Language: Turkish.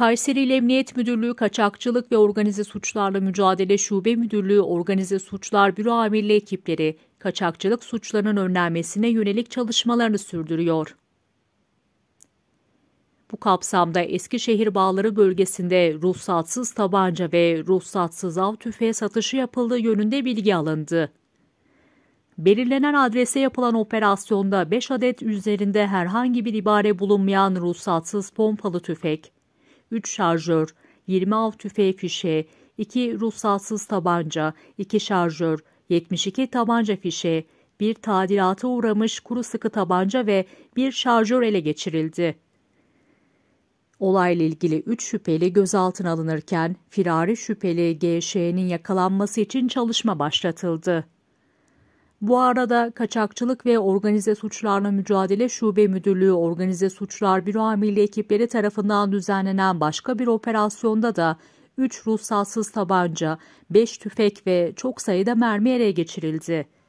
Kayseri İl Emniyet Müdürlüğü Kaçakçılık ve Organize Suçlarla Mücadele Şube Müdürlüğü Organize Suçlar Büro Amirliği ekipleri kaçakçılık suçlarının önlenmesine yönelik çalışmalarını sürdürüyor. Bu kapsamda Eskişehir Bağları bölgesinde ruhsatsız tabanca ve ruhsatsız av tüfeği satışı yapıldığı yönünde bilgi alındı. Belirlenen adrese yapılan operasyonda 5 adet üzerinde herhangi bir ibare bulunmayan ruhsatsız pompalı tüfek, 3 şarjör, 26 av tüfeği fişe, 2 ruhsatsız tabanca, 2 şarjör, 72 tabanca fişe, bir tadilata uğramış kuru sıkı tabanca ve bir şarjör ele geçirildi. Olayla ilgili 3 şüpheli gözaltına alınırken firari şüpheli GŞ'nin yakalanması için çalışma başlatıldı. Bu arada Kaçakçılık ve Organize Suçlarla Mücadele Şube Müdürlüğü Organize Suçlar Büro Amirliği ekipleri tarafından düzenlenen başka bir operasyonda da 3 ruhsatsız tabanca, 5 tüfek ve çok sayıda mermi ele geçirildi.